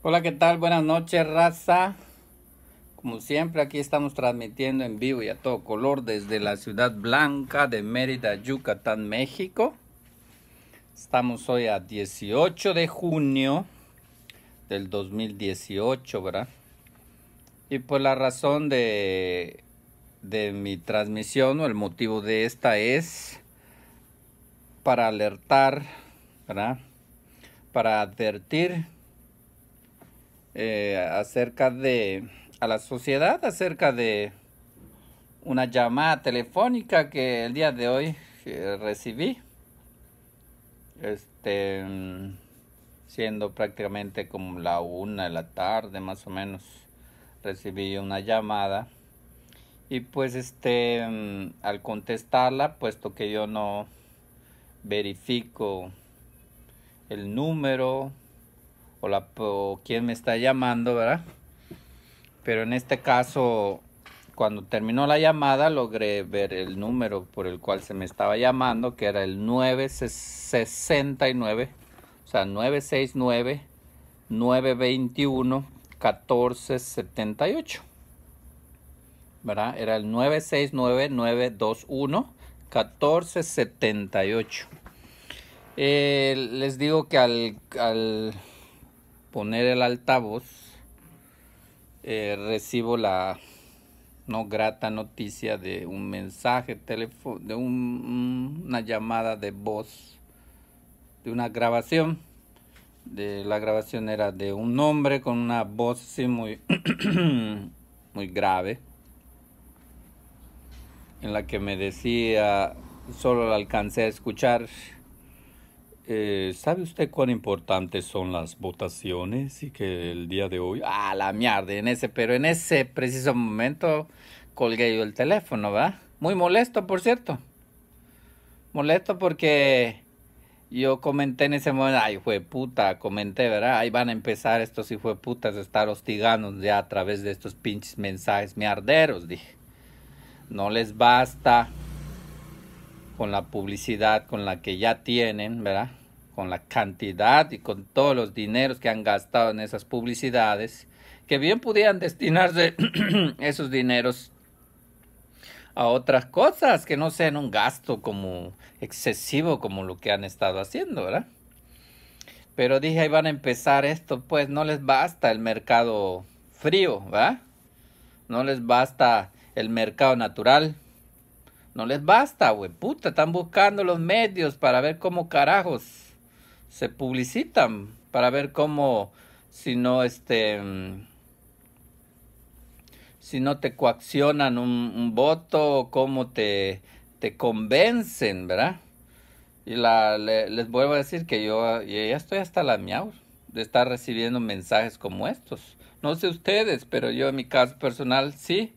Hola, ¿qué tal? Buenas noches, raza. Como siempre, aquí estamos transmitiendo en vivo y a todo color desde la ciudad blanca de Mérida, Yucatán, México. Estamos hoy a 18 de junio del 2018, ¿verdad? Y pues la razón de, de mi transmisión o el motivo de esta es para alertar, ¿verdad? Para advertir eh, acerca de a la sociedad acerca de una llamada telefónica que el día de hoy eh, recibí este mm, siendo prácticamente como la una de la tarde más o menos recibí una llamada y pues este mm, al contestarla puesto que yo no verifico el número o, la, quién me está llamando, ¿verdad? Pero en este caso, cuando terminó la llamada, logré ver el número por el cual se me estaba llamando, que era el 969, o sea, 969 921 1478. ¿Verdad? Era el 969-921-1478. Eh, les digo que al poner el altavoz, eh, recibo la no grata noticia de un mensaje, teléfono, de una llamada de voz, de una grabación. De, la grabación era de un hombre con una voz muy, muy grave, en la que me decía, solo la alcancé a escuchar eh, ¿Sabe usted cuán importantes son las votaciones y que el día de hoy... Ah, la mierda, en ese, pero en ese preciso momento colgué yo el teléfono, ¿verdad? Muy molesto, por cierto. Molesto porque yo comenté en ese momento, ay, fue puta, comenté, ¿verdad? Ahí van a empezar estos hijos de putas a estar hostigando ya a través de estos pinches mensajes mierderos, dije. No les basta con la publicidad con la que ya tienen, ¿verdad? con la cantidad y con todos los dineros que han gastado en esas publicidades, que bien pudieran destinarse esos dineros a otras cosas que no sean un gasto como excesivo como lo que han estado haciendo, ¿verdad? Pero dije, ahí van a empezar esto, pues no les basta el mercado frío, ¿verdad? No les basta el mercado natural. No les basta, güey, puta, están buscando los medios para ver cómo carajos se publicitan para ver cómo si no este si no te coaccionan un, voto, cómo te, te convencen, ¿verdad? Y la, les vuelvo a decir que yo ya estoy hasta la miau de estar recibiendo mensajes como estos. No sé ustedes, pero yo en mi caso personal sí.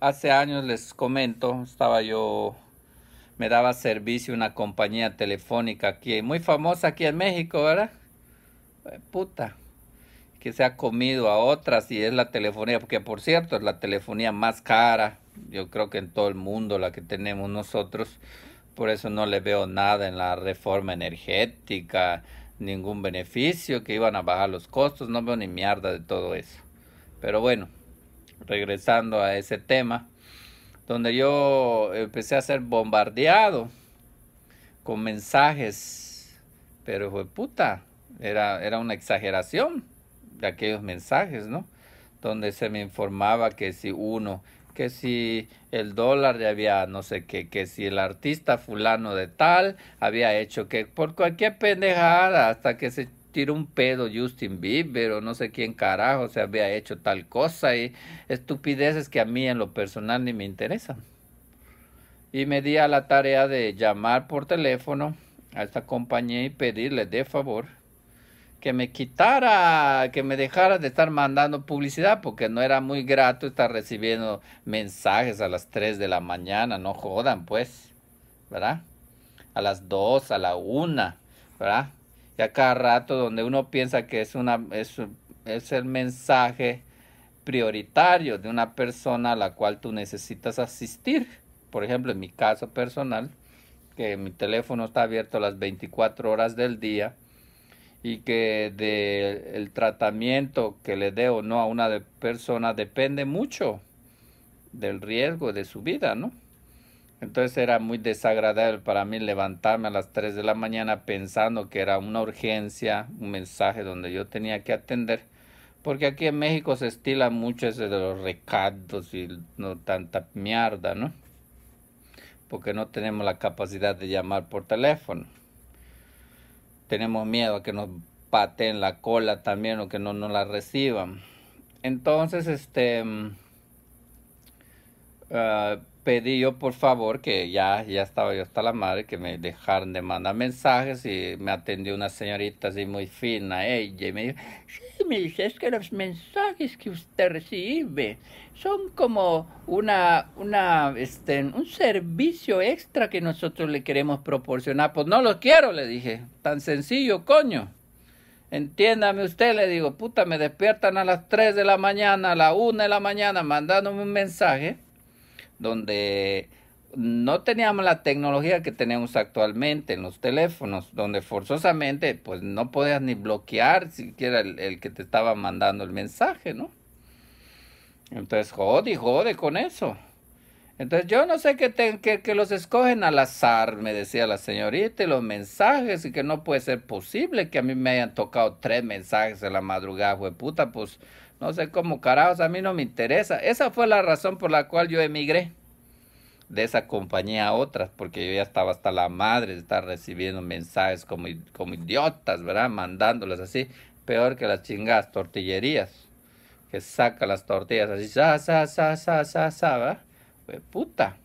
Hace años les comento, estaba yo me daba servicio una compañía telefónica aquí, muy famosa aquí en México, ¿verdad? Eh, puta, que se ha comido a otras y es la telefonía, porque por cierto es la telefonía más cara, yo creo que en todo el mundo la que tenemos nosotros, por eso no le veo nada en la reforma energética, ningún beneficio, que iban a bajar los costos, no veo ni mierda de todo eso. Pero bueno, regresando a ese tema, donde yo empecé a ser bombardeado con mensajes, pero fue puta, era, era una exageración de aquellos mensajes, ¿no? Donde se me informaba que si uno, que si el dólar había no sé qué, que si el artista fulano de tal había hecho que por cualquier pendejada hasta que se tiró un pedo Justin Bieber o no sé quién carajo se había hecho tal cosa y estupideces que a mí en lo personal ni me interesan. Y me di a la tarea de llamar por teléfono a esta compañía y pedirle de favor que me quitara, que me dejara de estar mandando publicidad, porque no era muy grato estar recibiendo mensajes a las 3 de la mañana, no jodan pues, ¿verdad? A las 2, a la 1, ¿verdad? y a cada rato donde uno piensa que es, una, es, el mensaje prioritario de una persona a la cual tú necesitas asistir. Por ejemplo, en mi caso personal, que mi teléfono está abierto las 24 horas del día y que el tratamiento que le dé o no a una persona depende mucho del riesgo de su vida, ¿no? Entonces era muy desagradable para mí levantarme a las 3 de la mañana pensando que era una urgencia, un mensaje donde yo tenía que atender, porque aquí en México se estila mucho ese de los recados y no tanta mierda, ¿no? Porque no tenemos la capacidad de llamar por teléfono. Tenemos miedo a que nos pateen la cola también o que no nos la reciban. Entonces, este... Mm, ah, pedí yo por favor que ya, ya estaba yo hasta la madre, que me dejaran de mandar mensajes y me atendió una señorita así muy fina, ella, y me dijo, sí, me dice, es que los mensajes que usted recibe son como una, una, este, un servicio extra que nosotros le queremos proporcionar. Pues no los quiero, le dije, tan sencillo, coño. Entiéndame usted, le digo, puta, me despiertan a las 3 de la mañana, a la 1 de la mañana, mandándome un mensaje donde no teníamos la tecnología que tenemos actualmente en los teléfonos, donde forzosamente pues no podías ni bloquear siquiera el, que te estaba mandando el mensaje, ¿no? Entonces jode y jode con eso. Entonces yo no sé que, que, los escogen al azar, me decía la señorita, los mensajes, y que no puede ser posible que a mí me hayan tocado tres mensajes en la madrugada, fue puta, pues no sé cómo carajos, a mí no me interesa. Esa fue la razón por la cual yo emigré de esa compañía a otras, porque yo ya estaba hasta la madre de estar recibiendo mensajes como, como idiotas, ¿verdad? Mandándolas así, peor que las chingadas tortillerías, que saca las tortillas así, sa, sa, sa, sa, sa, sa, ¿verdad? Pues puta.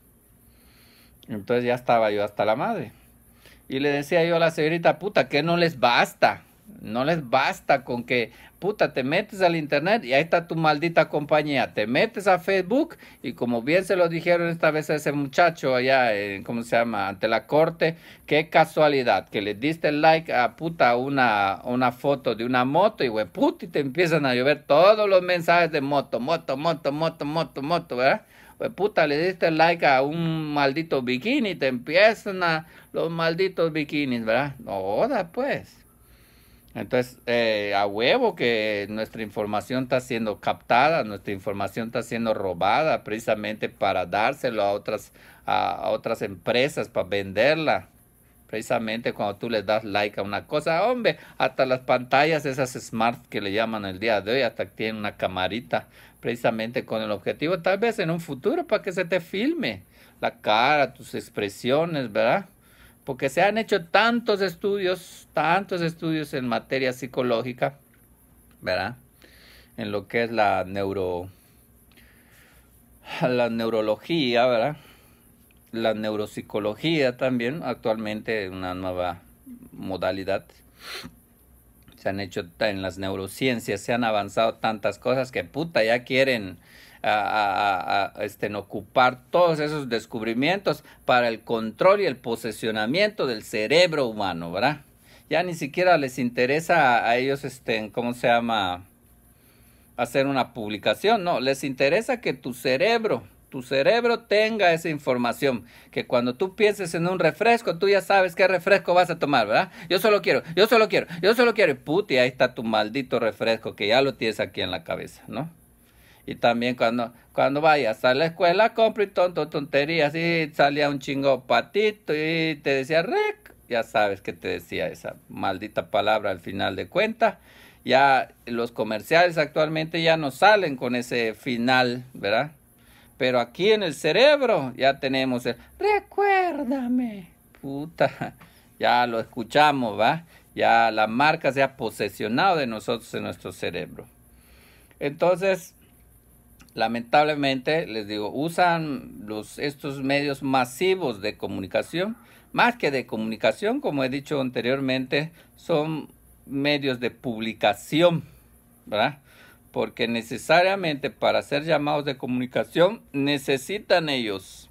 Entonces ya estaba yo hasta la madre. Y le decía yo a la señorita, puta, que no les basta no les basta con que, puta, te metes al internet y ahí está tu maldita compañía. Te metes a Facebook y como bien se lo dijeron esta vez a ese muchacho allá, en, ¿cómo se llama? Ante la corte, qué casualidad que le diste like a puta una, una foto de una moto y güey, puta, y te empiezan a llover todos los mensajes de moto, moto, moto, moto, moto, moto, ¿verdad? Güey, puta, le diste like a un maldito bikini, y te empiezan a los malditos bikinis, ¿verdad? No jodas, pues. Entonces, eh, a huevo que nuestra información está siendo captada, nuestra información está siendo robada precisamente para dárselo a otras, a, a otras empresas, para venderla. Precisamente cuando tú le das like a una cosa, hombre, hasta las pantallas, esas smart que le llaman el día de hoy, hasta tienen una camarita, precisamente con el objetivo, tal vez en un futuro, para que se te filme la cara, tus expresiones, ¿verdad? porque se han hecho tantos estudios, tantos estudios en materia psicológica, ¿verdad? En lo que es la neuro la neurología, ¿verdad? La neuropsicología también, actualmente una nueva modalidad. Se han hecho en las neurociencias, se han avanzado tantas cosas que puta, ya quieren a, este, ocupar todos esos descubrimientos para el control y el posesionamiento del cerebro humano, ¿verdad? Ya ni siquiera les interesa a, ellos, este, ¿cómo se llama? Hacer una publicación, no, les interesa que tu cerebro, tu cerebro tenga esa información, que cuando tú pienses en un refresco, tú ya sabes qué refresco vas a tomar, ¿verdad? Yo solo quiero, yo solo quiero, yo solo quiero, puti, ahí está tu maldito refresco que ya lo tienes aquí en la cabeza, ¿no? Y también cuando, cuando vayas a la escuela, y tonto, tonterías. Y salía un chingo patito y te decía, rec. Ya sabes que te decía esa maldita palabra al final de cuenta. Ya los comerciales actualmente ya no salen con ese final, ¿verdad? Pero aquí en el cerebro ya tenemos el recuérdame. Puta, ya lo escuchamos, ¿va? Ya la marca se ha posesionado de nosotros en nuestro cerebro. Entonces, lamentablemente, les digo, usan los, estos medios masivos de comunicación, más que de comunicación, como he dicho anteriormente, son medios de publicación, ¿verdad? Porque necesariamente para ser llamados de comunicación necesitan ellos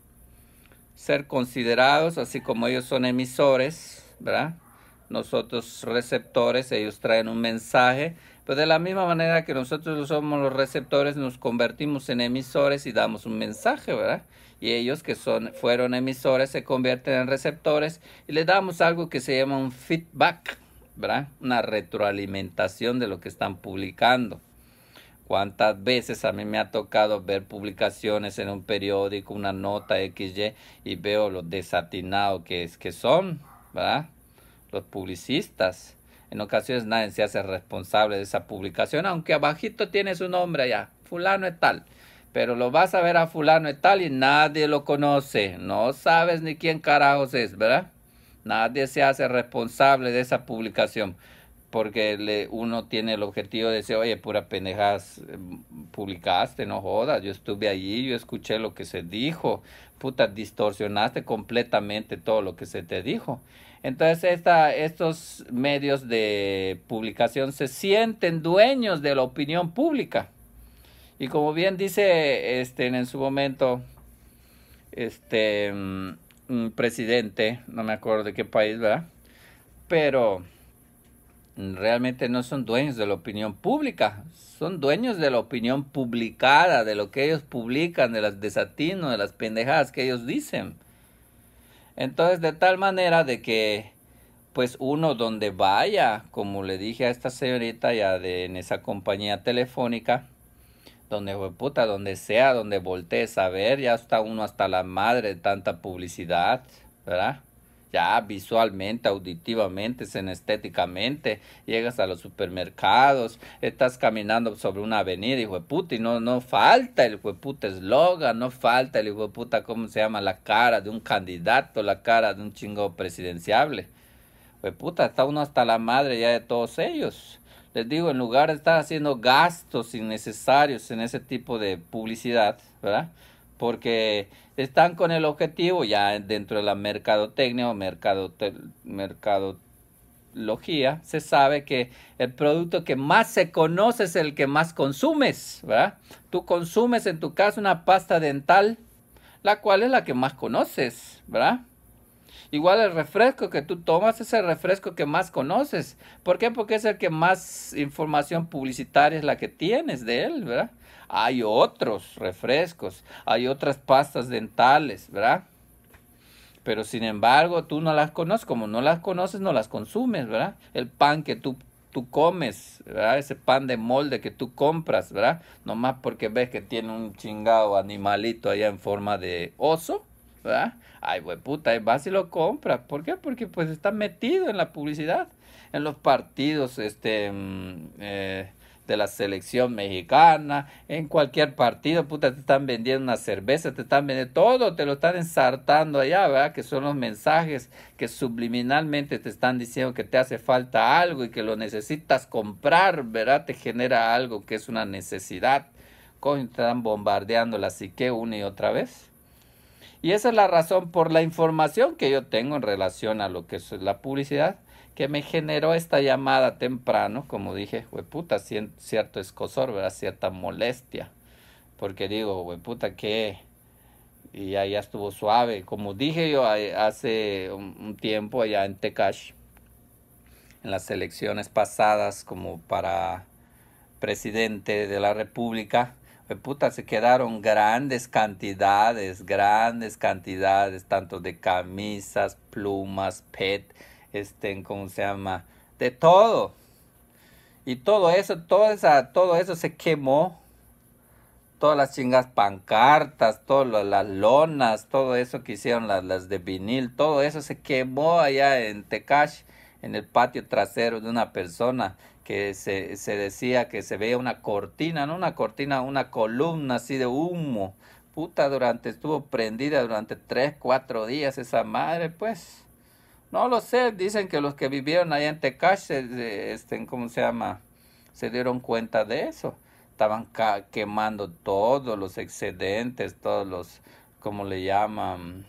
ser considerados, así como ellos son emisores, ¿verdad? Nosotros receptores, ellos traen un mensaje pues de la misma manera que nosotros somos los receptores, nos convertimos en emisores y damos un mensaje, ¿verdad? Y ellos que son, fueron emisores se convierten en receptores y les damos algo que se llama un feedback, ¿verdad? Una retroalimentación de lo que están publicando. ¿Cuántas veces a mí me ha tocado ver publicaciones en un periódico, una nota XY, y veo lo desatinado que, es, que son, ¿verdad? Los publicistas en ocasiones nadie se hace responsable de esa publicación, aunque abajito tiene su nombre allá, fulano es tal. Pero lo vas a ver a fulano es tal y nadie lo conoce. No sabes ni quién carajos es, ¿verdad? Nadie se hace responsable de esa publicación porque le, uno tiene el objetivo de decir, oye, pura pendejas mm, publicaste, no jodas, yo estuve allí, yo escuché lo que se dijo, puta, distorsionaste completamente todo lo que se te dijo. Entonces esta, estos medios de publicación se sienten dueños de la opinión pública. Y como bien dice este, en su momento este, mm, un presidente, no me acuerdo de qué país, ¿verdad? Pero realmente no son dueños de la opinión pública, son dueños de la opinión publicada, de lo que ellos publican, de las desatinos, de las pendejadas que ellos dicen. Entonces, de tal manera de que, pues uno donde vaya, como le dije a esta señorita ya de, en esa compañía telefónica, donde puta, donde sea, donde voltee a ver, ya está uno hasta la madre de tanta publicidad, ¿verdad? ya visualmente, auditivamente, senestéticamente, llegas a los supermercados, estás caminando sobre una avenida, hijo de puta, y no, no falta el hijo de puta eslogan, no falta el hijo de puta, ¿cómo se llama? La cara de un candidato, la cara de un chingo presidenciable. Hijo de puta, está uno hasta la madre ya de todos ellos. Les digo, en lugar de estar haciendo gastos innecesarios en ese tipo de publicidad, ¿verdad? porque están con el objetivo ya dentro de la mercadotecnia o mercadología, se sabe que el producto que más se conoce es el que más consumes, ¿verdad? Tú consumes en tu casa una pasta dental, la cual es la que más conoces, ¿verdad? Igual el refresco que tú tomas es el refresco que más conoces. ¿Por qué? Porque es el que más información publicitaria es la que tienes de él, ¿verdad? hay otros refrescos, hay otras pastas dentales, ¿verdad? Pero sin embargo, tú no las conoces, como no las conoces, no las consumes, ¿verdad? El pan que tú, tú comes, ¿verdad? Ese pan de molde que tú compras, ¿verdad? Nomás porque ves que tiene un chingado animalito allá en forma de oso, ¿verdad? Ay, güey, puta, vas y lo compras. ¿Por qué? Porque pues está metido en la publicidad, en los partidos, este, mm, eh, de la selección mexicana, en cualquier partido, puta, te están vendiendo una cerveza, te están vendiendo todo, te lo están ensartando allá, ¿verdad? Que son los mensajes que subliminalmente te están diciendo que te hace falta algo y que lo necesitas comprar, ¿verdad? Te genera algo que es una necesidad. Coño, te están bombardeando la psique una y otra vez. Y esa es la razón por la información que yo tengo en relación a lo que es la publicidad que me generó esta llamada temprano, como dije, puta, cierto escosor, ¿verdad? Cierta molestia, porque digo, puta, ¿qué? y ya, estuvo suave. Como dije yo hace un, tiempo allá en Tecash, en las elecciones pasadas como para presidente de la República, puta, se quedaron grandes cantidades, grandes cantidades, tanto de camisas, plumas, PET, este, ¿cómo se llama? De todo. Y todo eso, todo, eso se quemó. Todas las chingas pancartas, todas las lonas, todo eso que hicieron las, las de vinil, todo eso se quemó allá en Tecash, en el patio trasero de una persona que se, se, decía que se veía una cortina, no una cortina, una columna así de humo. Puta, durante, estuvo prendida durante tres, cuatro días esa madre, pues. No lo sé, dicen que los que vivieron ahí en Tecash, se, este, ¿cómo se llama? Se dieron cuenta de eso. Estaban quemando todos los excedentes, todos los, ¿cómo le llaman?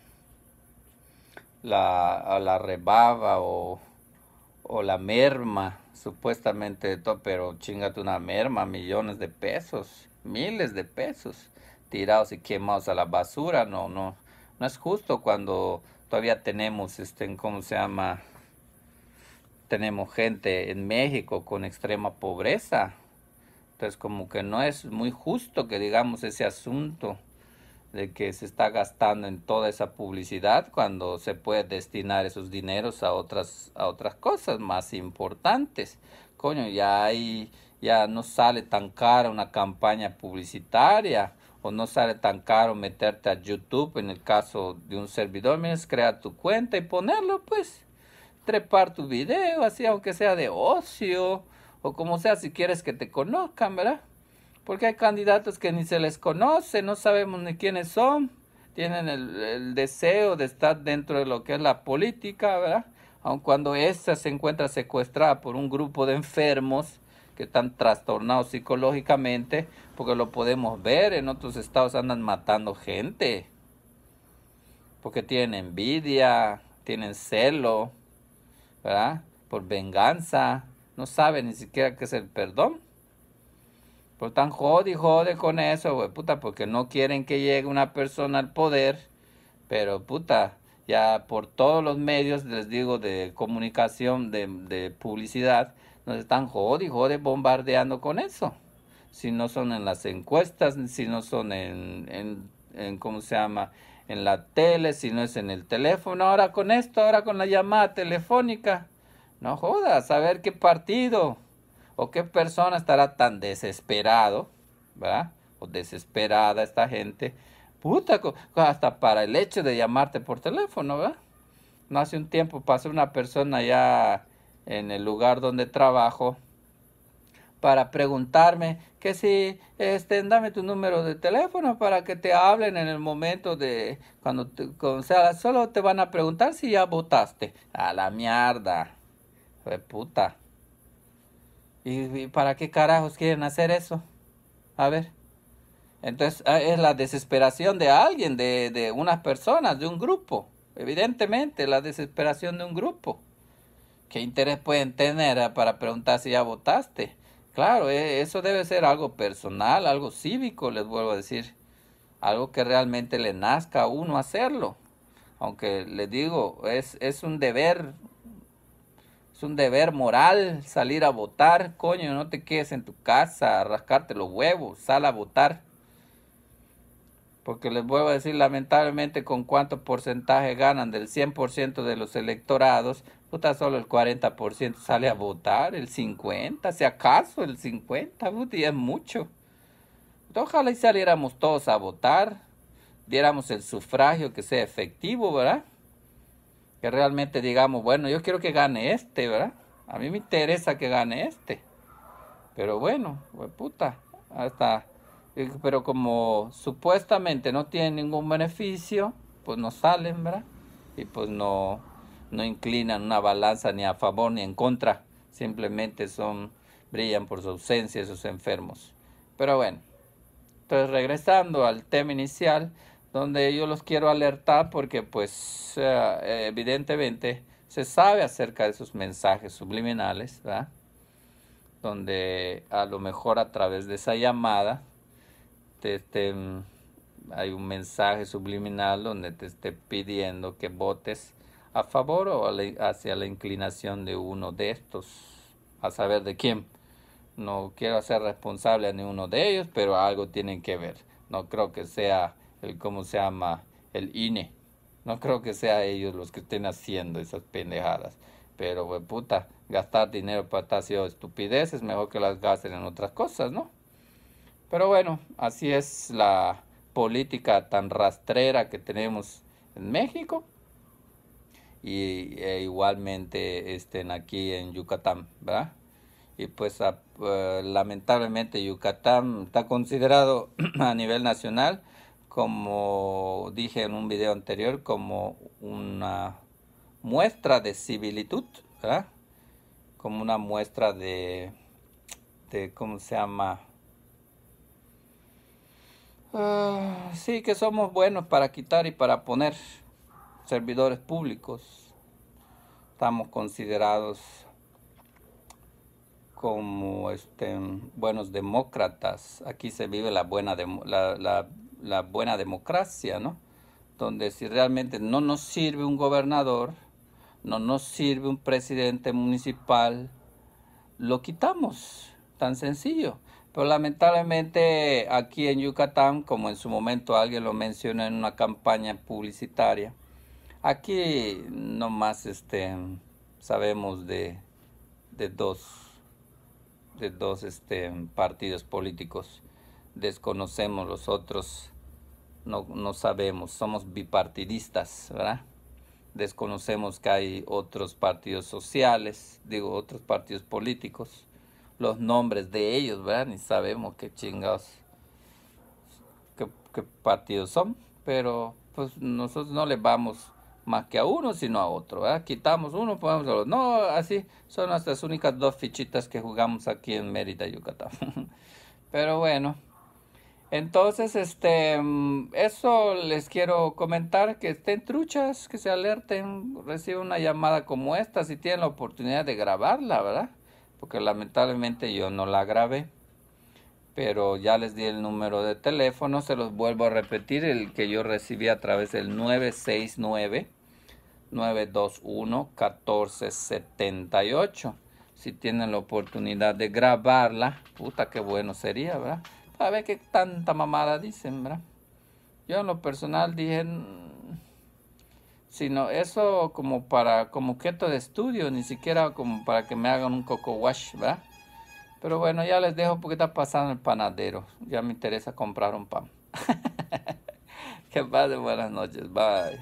La, la rebaba o, o la merma, supuestamente, todo, pero chingate una merma, millones de pesos, miles de pesos, tirados y quemados a la basura, no, no, no es justo cuando todavía tenemos, este, ¿cómo se llama? Tenemos gente en México con extrema pobreza. Entonces, como que no es muy justo que digamos ese asunto de que se está gastando en toda esa publicidad cuando se puede destinar esos dineros a otras a otras cosas más importantes. Coño, ya hay ya no sale tan cara una campaña publicitaria o no sale tan caro meterte a YouTube en el caso de un servidor, mientras crear tu cuenta y ponerlo, pues trepar tu video, así aunque sea de ocio o como sea, si quieres que te conozcan, ¿verdad? Porque hay candidatos que ni se les conoce, no sabemos ni quiénes son, tienen el, el deseo de estar dentro de lo que es la política, ¿verdad? Aun cuando ésta se encuentra secuestrada por un grupo de enfermos que están trastornados psicológicamente, porque lo podemos ver, en otros estados andan matando gente, porque tienen envidia, tienen celo, ¿verdad? Por venganza, no saben ni siquiera qué es el perdón. Por tan jode y jode con eso, güey, puta, porque no quieren que llegue una persona al poder, pero puta, ya por todos los medios, les digo, de comunicación, de publicidad, nos están jode y jode bombardeando con eso. Si no son en las encuestas, si no son en, en, en, ¿cómo se llama? En la tele, si no es en el teléfono, ahora con esto, ahora con la llamada telefónica. No jodas, a ver qué partido o qué persona estará tan desesperado, ¿verdad? O desesperada esta gente. Puta, hasta para el hecho de llamarte por teléfono, ¿verdad? No hace un tiempo pasó una persona ya en el lugar donde trabajo para preguntarme que si este dame tu número de teléfono para que te hablen en el momento de cuando, te, solo te van a preguntar si ya votaste a la mierda de puta ¿Y, para qué carajos quieren hacer eso a ver entonces ah, es la desesperación de alguien de, de unas personas de un grupo evidentemente la desesperación de un grupo ¿Qué interés pueden tener ah, para preguntar si ya votaste? Claro, eh, eso debe ser algo personal, algo cívico, les vuelvo a decir. Algo que realmente le nazca a uno hacerlo. Aunque les digo, es, es un deber, es un deber moral salir a votar. Coño, no te quedes en tu casa, rascarte los huevos, sal a votar porque les vuelvo a decir lamentablemente con cuánto porcentaje ganan del 100% de los electorados, puta, solo el 40% sale a votar, el 50%, si acaso el 50%, puta, y es mucho. Ojalá y saliéramos todos a votar, diéramos el sufragio que sea efectivo, ¿verdad? Que realmente digamos, bueno, yo quiero que gane este, ¿verdad? A mí me interesa que gane este. Pero bueno, pues, puta, hasta pero como supuestamente no tienen ningún beneficio, pues no salen, ¿verdad? Y pues no, inclinan una balanza ni a favor ni en contra, simplemente son, brillan por su ausencia esos enfermos. Pero bueno, entonces regresando al tema inicial, donde yo los quiero alertar porque pues eh, evidentemente se sabe acerca de esos mensajes subliminales, ¿verdad? Donde a lo mejor a través de esa llamada Mm, hay un mensaje subliminal donde te esté pidiendo que votes a favor o hacia la inclinación de uno de estos, a saber de quién. No quiero hacer responsable a ninguno de ellos, pero algo tienen que ver. No creo que sea el, ¿cómo se llama? El INE. No creo que sea ellos los que estén haciendo esas pendejadas. Pero, puta, gastar dinero para estar estupideces, mejor que las gasten en otras cosas, ¿no? Pero bueno, así es la política tan rastrera que tenemos en México y e igualmente estén aquí en Yucatán, ¿verdad? Y pues ah, eh, lamentablemente Yucatán está considerado a nivel nacional, como dije en un video anterior, como una muestra de civilitud, ¿verdad? Como una muestra de, de ¿cómo se llama? Ah, sí que somos buenos para quitar y para poner servidores públicos. Estamos considerados como este, buenos demócratas. Aquí se vive la buena democracia, ¿no? Donde si realmente no nos sirve un gobernador, no nos sirve un presidente municipal, lo quitamos. Tan sencillo. Pero lamentablemente aquí en Yucatán, como en su momento alguien lo mencionó en una campaña publicitaria, aquí nomás este, sabemos de, de dos, de dos este, partidos políticos. Desconocemos los otros, no, no sabemos, somos bipartidistas, ¿verdad? Desconocemos que hay otros partidos sociales, digo, otros partidos políticos los nombres de ellos, ¿verdad? Ni sabemos qué chingados, qué, partidos son, pero pues nosotros no le vamos más que a uno, sino a otro, ¿verdad? Quitamos uno, ponemos a los... No, así son nuestras únicas dos fichitas que jugamos aquí en Mérida, Yucatán. pero bueno. Entonces, este, mm, eso les quiero comentar, que estén truchas, que se alerten, Reciban una llamada como esta, si tienen la oportunidad de grabarla, ¿verdad? porque lamentablemente yo no la grabé. Pero ya les di el número de teléfono, se los vuelvo a repetir, el que yo recibí a través del 969 921 1478 si tienen la oportunidad de grabarla, puta qué bueno sería, ¿verdad? A ver qué tanta mamada dicen, ¿verdad? Yo en lo personal dije, mm, sino eso como para como objeto de estudio, ni siquiera como para que me hagan un coco wash, ¿verdad? Pero bueno, ya les dejo porque está pasando el panadero. Ya me interesa comprar un pan. que pasen buenas noches. Bye.